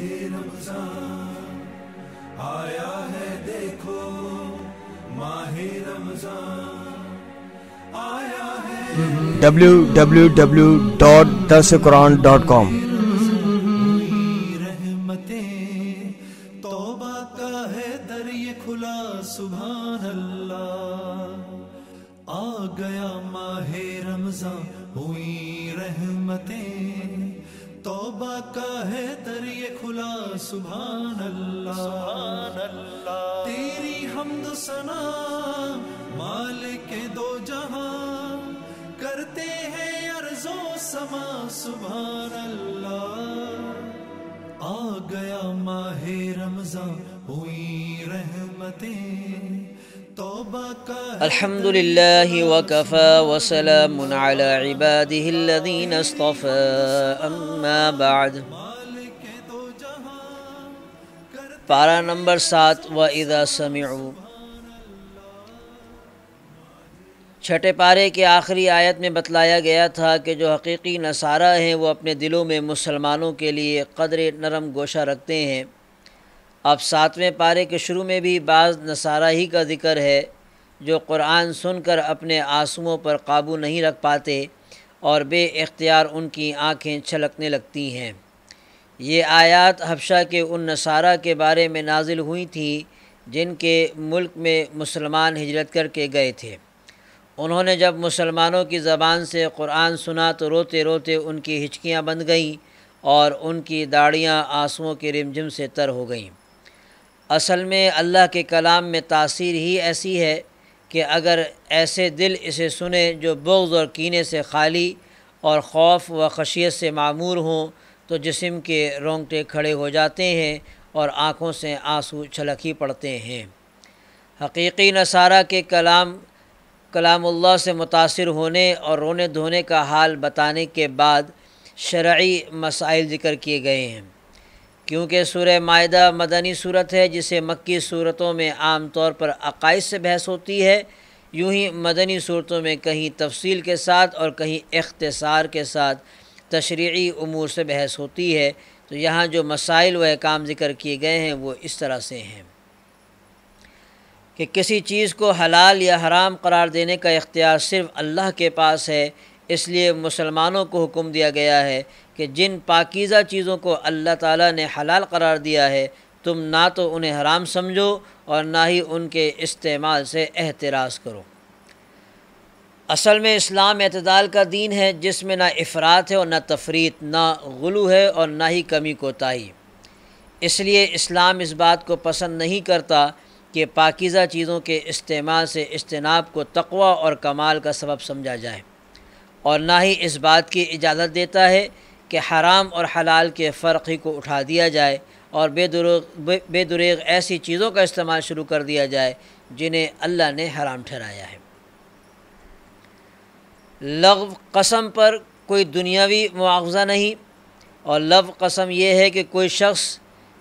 है रमजान आया है देखो माहे रमजान आया है www.dasquran.com का है दरिए खुला सुबह अल्लाह अल्लाह तेरी हमद सना मालिक दो जहां करते हैं अर्जो समा सुबह अल्लाह आ गया माहे रमजान हुई रहमतें الحمد لله وكفى وسلام على عباده الذين اصطفى أما بعد पारा नंबर सात व इदा समीऊ छठे पारे के आखिरी आयत में बतलाया गया था कि जो हकीकी नसारा हैं वो अपने दिलों में मुसलमानों के लिए कदर नरम गोशा रखते हैं अब सातवें पारे के शुरू में भी बाज़ नसारा ही का जिक्र है जो कुरान सुनकर अपने आंसुओं पर काबू नहीं रख पाते और बे इख्तियार उनकी आँखें छलकने लगती हैं ये आयात हबशा के उन नसारा के बारे में नाजिल हुई थी जिनके मुल्क में मुसलमान हिजरत करके गए थे उन्होंने जब मुसलमानों की ज़बान से कुरान सुना तो रोते रोते उनकी हिचकियाँ बंद गईं और उनकी दाढ़ियाँ आंसुओं के रिमझिम से तर हो गईं असल में अल्लाह के कलाम में तासीर ही ऐसी है कि अगर ऐसे दिल इसे सुने जो बुग्ज़ और कीने से खाली और खौफ व खशियत से मामूर हों तो जिसम के रोंगटे खड़े हो जाते हैं और आँखों से आंसू छलक ही पड़ते हैं हकीकी नसारा के कलाम कलामुल्ला से मुतासिर होने और रोने धोने का हाल बताने के बाद शर्य मसाइल ज़िक्र किए गए हैं क्योंकि सूर माह मदनी सूरत है जिसे मक्की सूरतों में आम तौर पर अकाइद से बहस होती है यूं ही मदनी सूरतों में कहीं तफसील के साथ और कहीं अख्तसार के साथ तशरी अमूर से बहस होती है तो यहाँ जो मसाइल व काम ज़िक्र किए गए हैं वो इस तरह से हैं कि किसी चीज़ को हलाल या हराम करार देने का इख्तियार सिर्फ़ अल्लाह के पास है इसलिए मुसलमानों को हुक्म दिया गया है कि जिन पाकिज़ा चीज़ों को अल्लाह ताला ने हलाल करार दिया है तुम ना तो उन्हें हराम समझो और ना ही उनके इस्तेमाल से एहतराज़ करो असल में इस्लाम अतदाल का दीन है जिसमें ना अफरात है और ना तफरीत ना गलू है और ना ही कमी कोताही इसलिए इस्लाम इस बात को पसंद नहीं करता कि पाकिज़ा चीज़ों के इस्तेमाल से इज्तनाब को तकवा और कमाल का सबब समझा जाए और ना ही इस बात की इजाज़त देता है कि हराम और हलाल के फ़र्क़ी को उठा दिया जाए और बेदुरग बेदुरेग ऐसी चीज़ों का इस्तेमाल शुरू कर दिया जाए जिन्हें अल्लाह ने हराम ठहराया है लव कसम पर कोई दुनियावी मुआवजा नहीं और लव कसम यह है कि कोई शख्स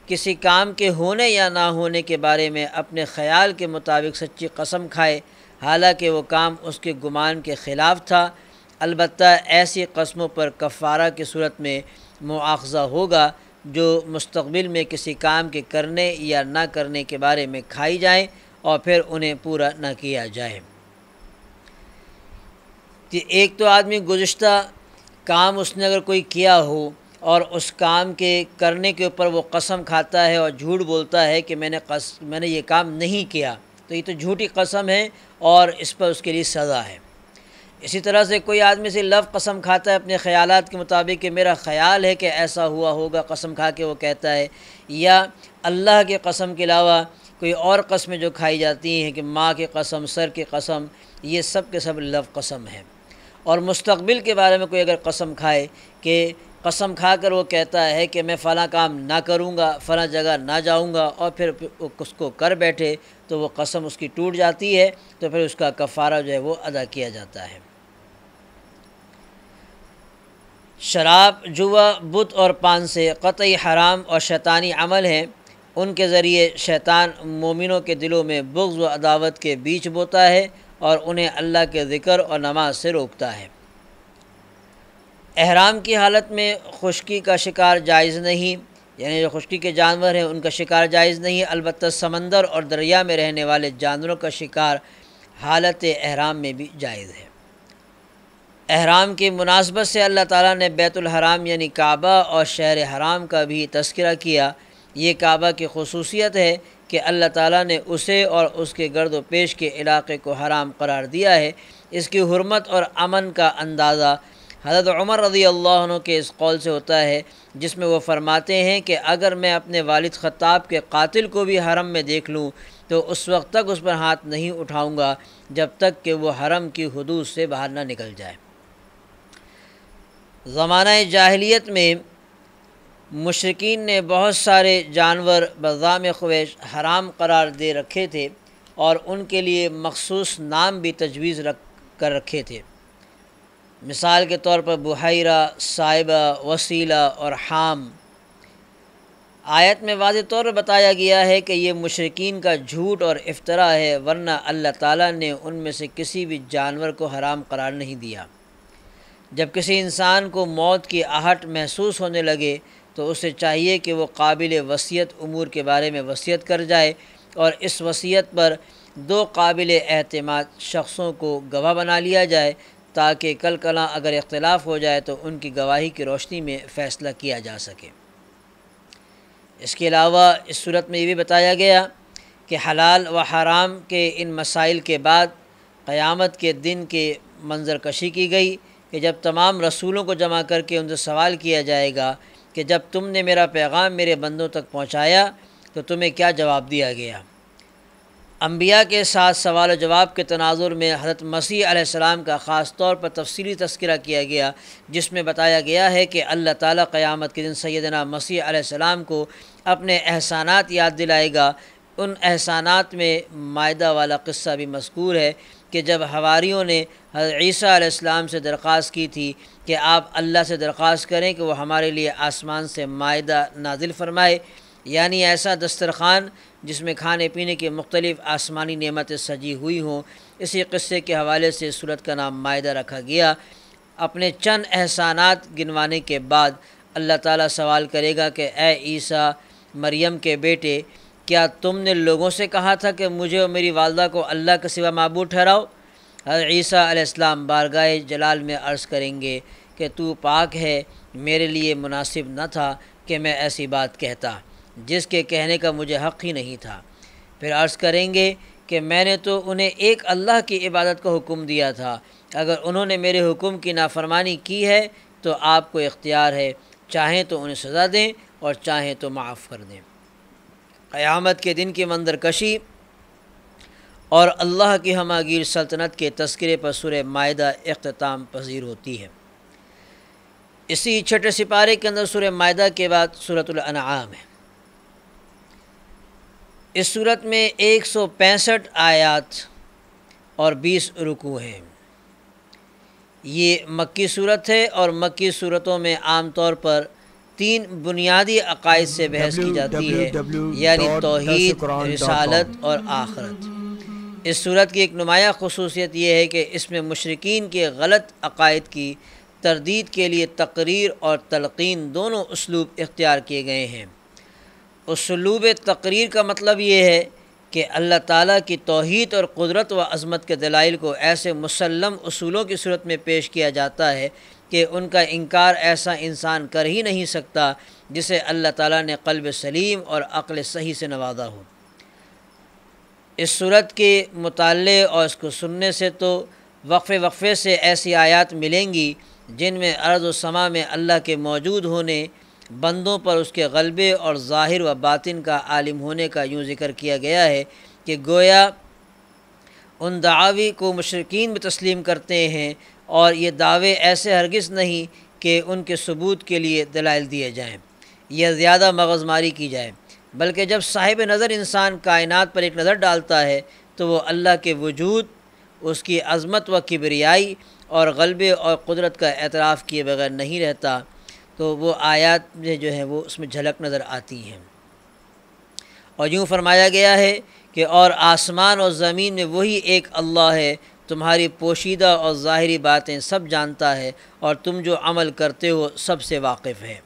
किसी काम के होने या ना होने के बारे में अपने ख्याल के मुताबिक सच्ची कसम खाए हालांकि वो काम उसके गुमान के ख़िलाफ़ था अलबत् ऐसी कस्मों पर कफ़ारा की सूरत में मुआवजा होगा जो मुस्तबिल में किसी काम के करने या ना करने के बारे में खाई जाए और फिर उन्हें पूरा ना किया जाए कि एक तो आदमी गुज्त काम उसने अगर कोई किया हो और उस काम के करने के ऊपर वो कसम खाता है और झूठ बोलता है कि मैंने कस मैंने ये काम नहीं किया तो ये तो झूठी कसम है और इस पर उसके लिए सज़ा है इसी तरह से कोई आदमी से लफ कसम खाता है अपने ख्याल के मुताबिक कि मेरा ख्याल है कि ऐसा हुआ होगा कसम खा के वो कहता है या अल्लाह के कसम के अलावा कोई और कसमें जो खाई जाती हैं कि माँ की कसम सर की कसम ये सब के सब लफ कसम हैं और मुस्तबिल के बारे में कोई अगर कसम खाए कि कसम खा कर वो कहता है कि मैं फ़लाँ काम ना करूँगा फ़लाँ जगह ना जाऊँगा और फिर उसको कर बैठे तो वो कसम उसकी टूट जाती है तो फिर उसका कफ़ारा जो है वो अदा किया जाता है शराब जुआ बुत और पान से कतई हराम और शैतानी अमल हैं उनके ज़रिए शैतान मोमिनों के दिलों में बुग्ज़ व अदावत के बीच बोता है और उन्हें अल्लाह के ज़िक्र और नमाज से रोकता है अहराम की हालत में खुशकी का शिकार जायज़ नहीं यानी जो खुशकी के जानवर हैं उनका शिकार जायज़ नहीं है अलबत् समंदर और दरिया में रहने वाले जानवरों का शिकार हालत अहराम में भी जायज़ है अहराम की मुनासबत से अल्लाह ताला ने बैतुल हराम यानी काबा और शहर हराम का भी तस्करा किया ये काबा की खसूसियत है कि अल्लाह ताला ने उसे और उसके गर्द पेश के इलाके को हराम करार दिया है इसकी हरमत और अमन का अंदाज़ा हज़रत उमर रजी अल्लाह के इस कौल से होता है जिसमें वो फरमाते हैं कि अगर मैं अपने वालिद ख़ताब के कातिल को भी हरम में देख लूँ तो उस वक्त तक उस पर हाथ नहीं उठाऊँगा जब तक कि वह हरम की हदूद से बाहर ना निकल जाए ज़माना जाहलीत में मशरकिन ने बहुत सारे जानवर बज़ाम खवेश हराम करार दे रखे थे और उनके लिए मखसूस नाम भी तजवीज़ रख कर रखे थे मिसाल के तौर पर बुहाइरा साइबा वसीला और हाम आयत में वाज तौर पर बताया गया है कि ये मशरकिन का झूठ और अफ्तरा है वरना अल्लाह ताली ने उनमें से किसी भी जानवर को हराम करार नहीं दिया जब किसी इंसान को मौत की आहट महसूस होने लगे तो उसे चाहिए कि वो काबिल वसीयत अमूर के बारे में वसीयत कर जाए और इस वसीयत पर दो काबिल अहतमाद शख्सों को गवाह बना लिया जाए ताकि कल कला अगर इख्तलाफ हो जाए तो उनकी गवाही की रोशनी में फ़ैसला किया जा सके इसके अलावा इस सूरत में ये भी बताया गया कि हलाल व हराम के इन मसाइल के बाद क़यामत के दिन के मंजरकशी की गई कि जब तमाम रसूलों को जमा करके उनसे सवाल किया जाएगा कि जब तुमने मेरा पैगाम मेरे बंदों तक पहुंचाया तो तुम्हें क्या जवाब दिया गया अम्बिया के साथ सवाल जवाब के तनाजुर में हज़रत मसीह आसमाम का ख़ास तौर पर तफसली तस्करा किया गया जिसमें बताया गया है कि अल्लाह ताली क़्यामत के दिन सैदना मसीह आसमाम को अपने एहसानात याद दिलाएगा उन एहसानात में मायदा वाला क़स्सा भी मशकूर है कि जब हवारीयों ने ईसा आसमाम से दरख्वास्त की थी कि आप अल्लाह से दरख्वास्त करें कि वह हमारे लिए आसमान से मायदा नाजिल फरमाए यानी ऐसा दस्तरखान जिसमें खाने पीने की मुख्तलिफ़ आसमानी नेमतें सजी हुई हों इसी क़स्से के हवाले से सूरत का नाम मायदा रखा गया अपने चंद एहसानात गिनवाने के बाद अल्लाह ताला सवाल करेगा कि ए ईसा मरियम के बेटे क्या तुमने लोगों से कहा था कि मुझे और मेरी वालदा को अल्लाह के सिवा मबू ठहराओ हर ईसा बारगाह जलाल में अर्ज़ करेंगे कि तू पाक है मेरे लिए मुनासिब न था कि मैं ऐसी बात कहता जिसके कहने का मुझे हक़ ही नहीं था फिर अर्ज़ करेंगे कि मैंने तो उन्हें एक अल्लाह की इबादत का हुक्म दिया था अगर उन्होंने मेरे हुक्म की नाफरमानी की है तो आपको इख्तियार है चाहें तो उन्हें सज़ा दें और चाहें तो माफ़ कर दें क़यामत के दिन की मंदरकशी और अल्लाह की हमागीर सल्तनत के तस्करे पर सुर मायदा अख्ताम पजीर होती है इसी छठे सिपारे के अंदर सुर मायदा के बाद सूरतुल्आम है इस सूरत में एक सौ पैंसठ आयात और बीस रुकू हैं ये मक्की सूरत है और मक्की सूरतों में आम तौर पर तीन बुनियादी अकायद से बहस की जाती है यानी तोहद रसालत और आखरत इस सूरत की एक नुमाया खसूसियत यह है कि इसमें मशरकिन के गलत अकायद की तरदीद के लिए तकरीर और तलकिन दोनों उसलूब इख्तियार किए गए हैं उसलूब तकरीर का मतलब ये है कि अल्लाह ताली की तोहद और कुदरत व अज़मत के दलाइल को ऐसे मुसलम असूलों की सूरत में पेश किया जाता है कि उनका इनकार ऐसा इंसान कर ही नहीं सकता जिसे अल्लाह ताला ने कल्ब सलीम और अक्ल सही से नवाजा हो इस सूरत के मुताले और इसको सुनने से तो वक्फ़े वक्फ़े से ऐसी आयत मिलेंगी जिनमें अर्ज़ समा में अल्लाह के मौजूद होने बंदों पर उसके गलबे और ज़ाहिर व बातिन का आलिम होने का यूँ ज़िक्र किया गया है कि गोया उन दावी को मशरकिन में तस्लीम करते हैं और ये दावे ऐसे हरगिज़ नहीं कि उनके सबूत के लिए दलाइल दिए जाएँ या ज़्यादा मगज़मारी की जाए बल्कि जब साहिब नज़र इंसान कायनात पर एक नज़र डालता है तो वह अल्लाह के वजूद उसकी अज़मत व किबरियाई और गलबे और कुदरत का एतराफ़ किए बगैर नहीं रहता तो वो आयात में जो है वो उसमें झलक नज़र आती हैं और यूँ फरमाया गया है कि और आसमान और ज़मीन में वही एक अल्लाह है तुम्हारी पोशीदा और ज़ाहरी बातें सब जानता है और तुम जो अमल करते हो सबसे वाकिफ़ है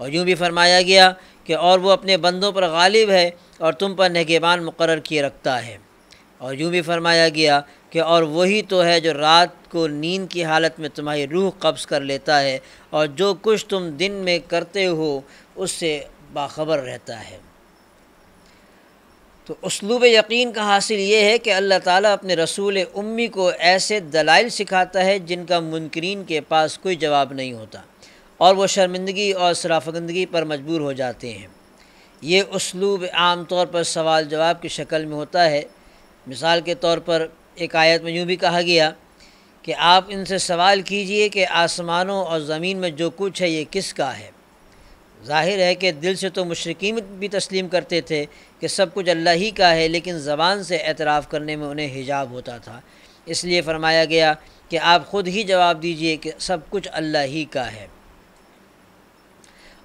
और यूँ भी फरमाया गया कि और वो अपने बंदों पर गालिब है और तुम पर नगेबान मुकर किए रखता है और यूँ भी फरमाया गया कि और वही तो है जो रात को नींद की हालत में तुम्हारी रूह कब्ज़ कर लेता है और जो कुछ तुम दिन में करते हो उससे बाखबर रहता है तो उसलूब यकीन का हासिल ये है कि अल्लाह ताला अपने रसूल उम्मी को ऐसे दलाइल सिखाता है जिनका मुनकरीन के पास कोई जवाब नहीं होता और वो शर्मिंदगी और सराफगंदगी पर मजबूर हो जाते हैं ये उसलूब आम तौर पर सवाल जवाब की शक्ल में होता है मिसाल के तौर पर एक आयत में यूँ भी कहा गया कि आप इनसे सवाल कीजिए कि आसमानों और ज़मीन में जो कुछ है ये किसका है जाहिर है कि दिल से तो मशरकिन भी तस्लीम करते थे कि सब कुछ अल्लाह ही का है लेकिन ज़बान से एतराफ़ करने में उन्हें हिजाब होता था इसलिए फरमाया गया कि आप ख़ुद ही जवाब दीजिए कि सब कुछ अल्लाह ही का है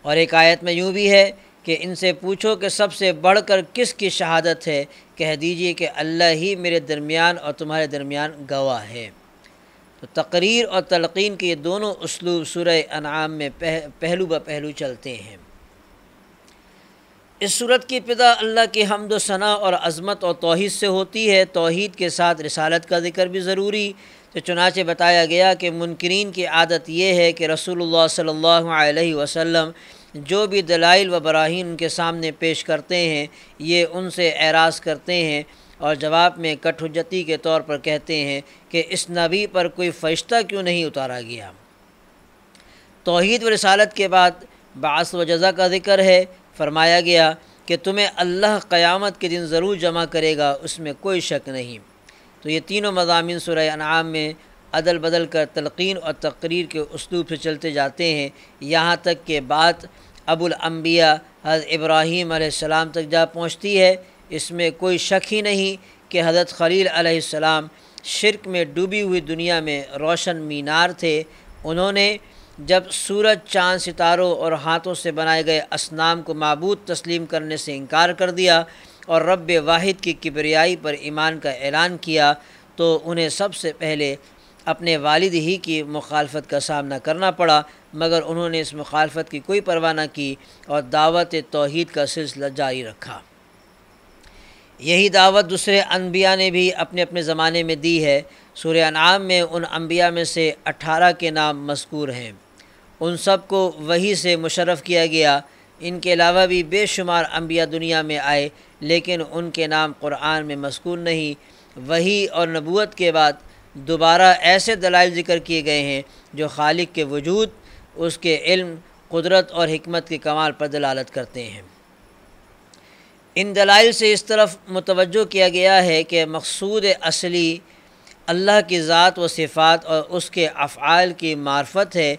और एक आयत में यूँ भी है कि इनसे पूछो कि सबसे बढ़ कर किस की शहादत है कह दीजिए कि अल्लाह ही मेरे दरमियान और तुम्हारे दरमियान गवाह है तो तकरीर और तलकिन के ये दोनों उसलूब सुरह अनाम में पह, पहलू ब पहलू चलते हैं इस सूरत की पिता अल्लाह की हमद सना और अज़मत और तोहद से होती है तोहद के साथ रसालत का जिक्र भी ज़रूरी तो चुनाचे बताया गया कि मुनकरीन की आदत यह है कि रसूलुल्लाह सल्लल्लाहु अलैहि जो भी दलाइल व बराहिन उनके सामने पेश करते हैं ये उनसे एराज़ करते हैं और जवाब में कठुजती के तौर पर कहते हैं कि इस नबी पर कोई फ़रिश्ता क्यों नहीं उतारा गया तोहद व रसालत के बाद बास व जज़ा का जिक्र है फरमाया गया कि तुम्हें अल्लाह क़यामत के दिन ज़रूर जमा करेगा उसमें कोई शक नहीं तो ये तीनों मजामी सुरह अनाम में अदल बदल कर तलकिन और तकरीर के उसलूब से चलते जाते हैं यहाँ तक के बात अबुलम्बिया हज़ इब्राहीम आसमाम तक जा पहुँचती है इसमें कोई शक ही नहीं कि हज़रत खलील अलैहिस्सलाम शिरक में डूबी हुई दुनिया में रोशन मीनार थे उन्होंने जब सूरज चाँद सितारों और हाथों से बनाए गए असनाम को मबूद तस्लीम करने से इनकार कर दिया और रब वाहिद की किबरियाई पर ईमान का ऐलान किया तो उन्हें सबसे पहले अपने वालिद ही की मुखालफत का सामना करना पड़ा मगर उन्होंने इस मुखालफत की कोई परवाह न की और दावत तोहद का सिलसिला जारी रखा यही दावत दूसरे अनबिया ने भी अपने अपने ज़माने में दी है सूर्य नाम में उन अम्बिया में से अठारह के नाम मस्कूर हैं उन सब को वही से मुशरफ़ किया गया इनके अलावा भी बेशुमार अम्बिया दुनिया में आए लेकिन उनके नाम क़ुरान में मस्कूर नहीं वही और नबूत के बाद दोबारा ऐसे दलाइल ज़िक्र किए गए हैं जो खालिक के वजूद उसके इल्म कुदरत और हमत के कमाल पर दलालत करते हैं इन दलाइल से इस तरफ मुतवजो किया गया है कि मकसूद असली अल्लाह की ज़ात व सिफ़ात और उसके अफ़ाल की मार्फत है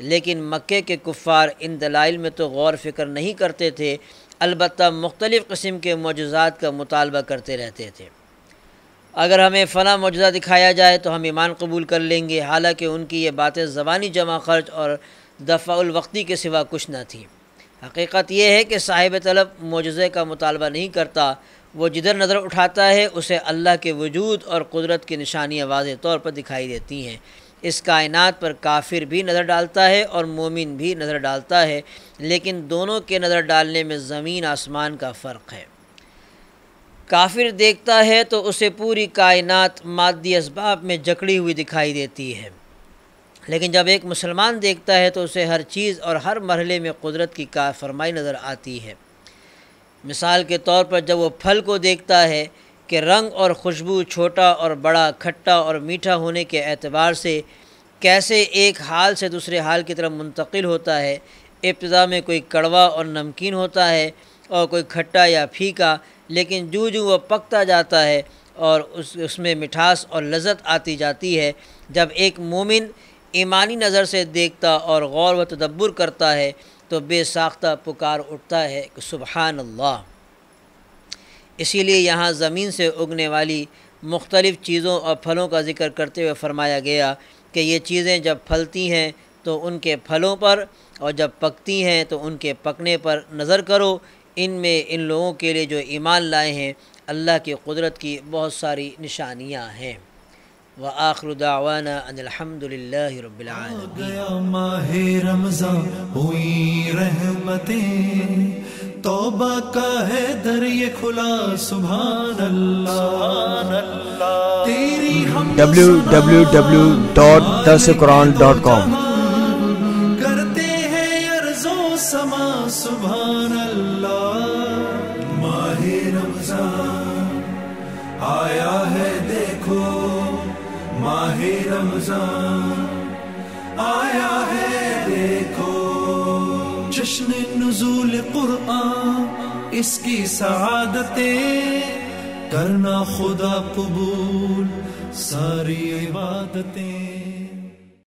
लेकिन मक्के के कुफ़ार इन दलाइल में तो गौर फिक्र नहीं करते थे अलबत् मुख्तलिफ़ किस्म के मौजात का मुतालबा करते रहते थे अगर हमें फ़ला मौजा दिखाया जाए तो हम ईमान कबूल कर लेंगे हालाँकि उनकी ये बातें ज़बानी जमा खर्च और वक्ती के सिवा कुछ न थी हकीकत यह है कि साहिब तलब मुजज़े का मुतालबा नहीं करता वो जिधर नज़र उठाता है उसे अल्लाह के वजूद और कुदरत की निशानियाँ वाज तौर पर दिखाई देती हैं इस कायनात पर काफिर भी नज़र डालता है और मोमिन भी नज़र डालता है लेकिन दोनों के नज़र डालने में ज़मीन आसमान का फ़र्क है काफिर देखता है तो उसे पूरी कायनात मादी इसबाब में जकड़ी हुई दिखाई देती है लेकिन जब एक मुसलमान देखता है तो उसे हर चीज़ और हर मरहले में कुदरत की का फरमाई नज़र आती है मिसाल के तौर पर जब वो फल को देखता है कि रंग और खुशबू छोटा और बड़ा खट्टा और मीठा होने के एतबार से कैसे एक हाल से दूसरे हाल की तरफ मुंतकिल होता है इब्तदा में कोई कड़वा और नमकीन होता है और कोई खट्टा या फीका लेकिन जू जू वह पकता जाता है और उस उसमें मिठास और लजत आती जाती है जब एक मोमिन ईमानी नज़र से देखता और गौर व तदब्बर करता है तो बेसाख्ता पुकार उठता है कि सुबहान अल्लाह इसीलिए यहाँ ज़मीन से उगने वाली मुख्तलिफ़ चीज़ों और फलों का ज़िक्र करते हुए फरमाया गया कि ये चीज़ें जब फलती हैं तो उनके फलों पर और जब पकती हैं तो उनके पकने पर नज़र करो इन में इन लोगों के लिए जो ईमान लाए हैं अल्लाह की कुदरत की बहुत सारी निशानियाँ हैं व आखिर दावाना अनिलहमदिल्लाह रब्बिल आलमीन गया माह रमज़ान हुई रहमतें तौबा का है दरिया खुला सुभान अल्लाह तेरी हम www.dasquran.com करते हैं अरजो समा सुभान अल्लाह माह रमज़ान आया है माहे रमजान आया है देखो जश्न नजूल कुरान इसकी सहादते करना खुदा कबूल सारी इबादतें